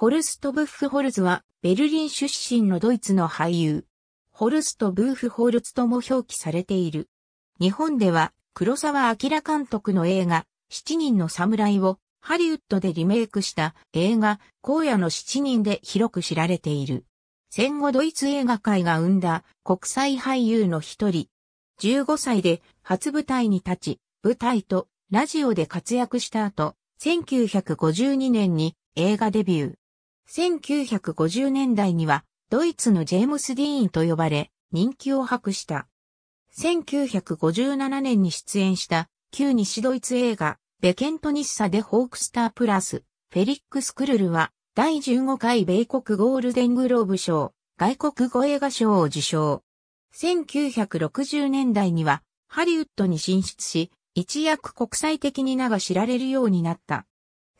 ホルスト・ブッフホルズは、ベルリン出身のドイツの俳優。ホルスト・ブーフホルツとも表記されている。日本では、黒沢明監督の映画、七人の侍を、ハリウッドでリメイクした映画、荒野の七人で広く知られている。戦後ドイツ映画界が生んだ国際俳優の一人。15歳で初舞台に立ち、舞台とラジオで活躍した後、1952年に映画デビュー。1950年代にはドイツのジェームス・ディーンと呼ばれ人気を博した。1957年に出演した旧西ドイツ映画ベケントニッサデ・ホークスタープラスフェリックス・クルルは第15回米国ゴールデングローブ賞外国語映画賞を受賞。1960年代にはハリウッドに進出し、一躍国際的に名が知られるようになった。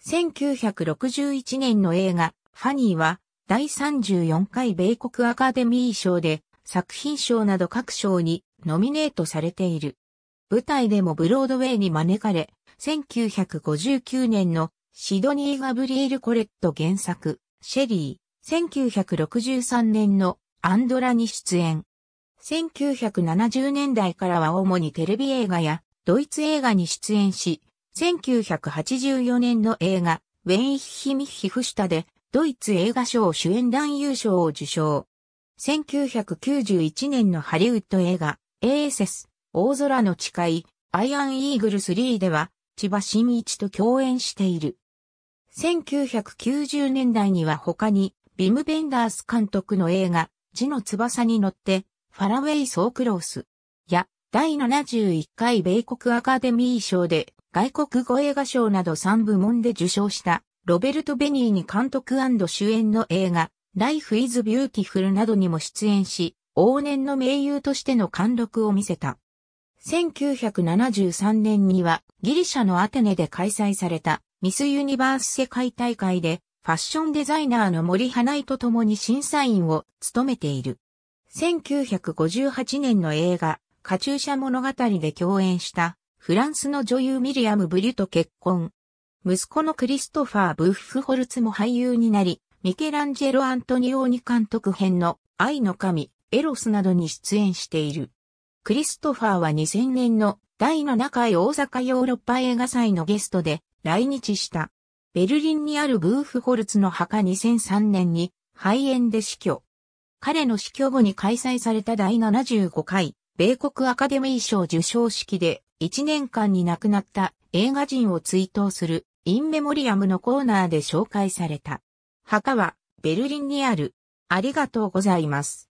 1961年の映画、ファニーは第34回米国アカデミー賞で作品賞など各賞にノミネートされている。舞台でもブロードウェイに招かれ、1959年のシドニー・ガブリエル・コレット原作、シェリー、1963年のアンドラに出演。1970年代からは主にテレビ映画やドイツ映画に出演し、1984年の映画、ウェイヒヒミヒフシタでドイツ映画賞主演男優賞を受賞。1991年のハリウッド映画、エーセス、大空の誓い、アイアンイーグル3では、千葉真一と共演している。1990年代には他に、ビム・ベンダース監督の映画、地の翼に乗って、ファラウェイ・ソークロース、や、第71回米国アカデミー賞で、外国語映画賞など3部門で受賞した、ロベルト・ベニーに監督主演の映画、Life is Beautiful などにも出演し、往年の名優としての貫禄を見せた。1973年にはギリシャのアテネで開催されたミスユニバース世界大会でファッションデザイナーの森花井と共に審査員を務めている。1958年の映画、カチューシャ物語で共演したフランスの女優ミリアム・ブリュと結婚。息子のクリストファー・ブッフホルツも俳優になり、ミケランジェロ・アントニオーニ監督編の愛の神、エロスなどに出演している。クリストファーは2000年の第7回大阪ヨーロッパ映画祭のゲストで来日した。ベルリンにあるブーフホルツの墓2003年に肺炎で死去。彼の死去後に開催された第75回米国アカデミー賞受賞式で1年間に亡くなった映画人を追悼するインメモリアムのコーナーで紹介された。墓はベルリンにある。ありがとうございます。